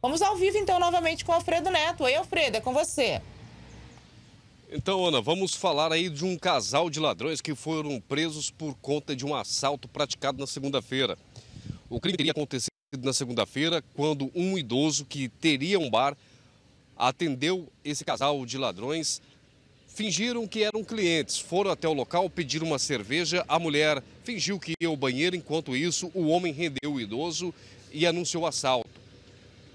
Vamos ao vivo então novamente com o Alfredo Neto. Oi, Alfredo, é com você. Então, Ana, vamos falar aí de um casal de ladrões que foram presos por conta de um assalto praticado na segunda-feira. O crime teria acontecido na segunda-feira, quando um idoso que teria um bar atendeu esse casal de ladrões. Fingiram que eram clientes, foram até o local, pedir uma cerveja. A mulher fingiu que ia ao banheiro, enquanto isso, o homem rendeu o idoso e anunciou o assalto.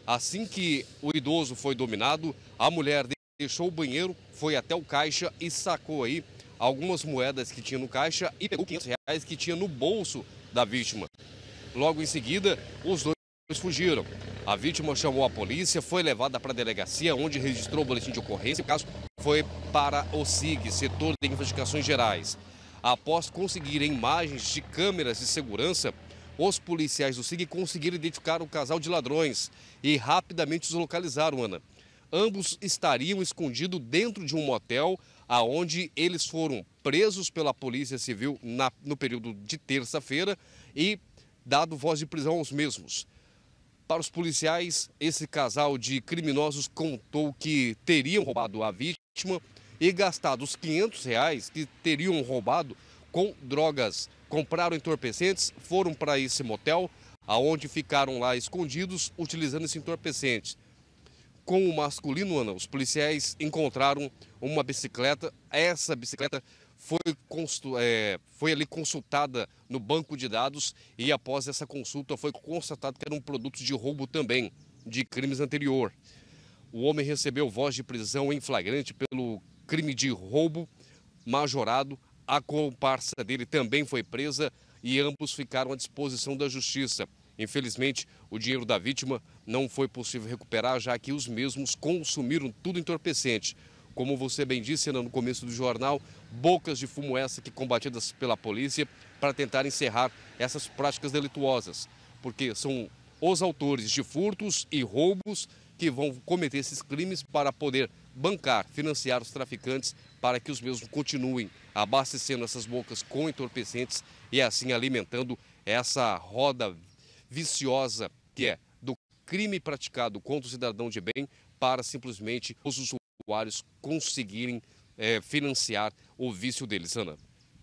Assim que o idoso foi dominado, a mulher deixou o banheiro, foi até o caixa e sacou aí algumas moedas que tinha no caixa e pegou 500 reais que tinha no bolso da vítima. Logo em seguida, os dois fugiram. A vítima chamou a polícia, foi levada para a delegacia, onde registrou o boletim de ocorrência. O caso foi para o SIG, Setor de Investigações Gerais. Após conseguir imagens de câmeras de segurança, os policiais do SIG conseguiram identificar o casal de ladrões e rapidamente os localizaram, Ana. Ambos estariam escondidos dentro de um motel, aonde eles foram presos pela Polícia Civil na, no período de terça-feira e dado voz de prisão aos mesmos. Para os policiais, esse casal de criminosos contou que teriam roubado a vítima e gastado os 500 reais que teriam roubado com drogas. Compraram entorpecentes, foram para esse motel, aonde ficaram lá escondidos utilizando esse entorpecente. Com o masculino, Ana, os policiais encontraram uma bicicleta. Essa bicicleta foi, é, foi ali consultada no banco de dados e após essa consulta foi constatado que era um produto de roubo também, de crimes anterior. O homem recebeu voz de prisão em flagrante pelo crime de roubo majorado a comparsa dele também foi presa e ambos ficaram à disposição da justiça. Infelizmente, o dinheiro da vítima não foi possível recuperar, já que os mesmos consumiram tudo entorpecente. Como você bem disse no começo do jornal, bocas de fumo essa que combatidas pela polícia para tentar encerrar essas práticas delituosas, porque são os autores de furtos e roubos que vão cometer esses crimes para poder bancar, financiar os traficantes para que os mesmos continuem abastecendo essas bocas com entorpecentes e assim alimentando essa roda viciosa que é do crime praticado contra o cidadão de bem para simplesmente os usuários conseguirem é, financiar o vício deles, Ana.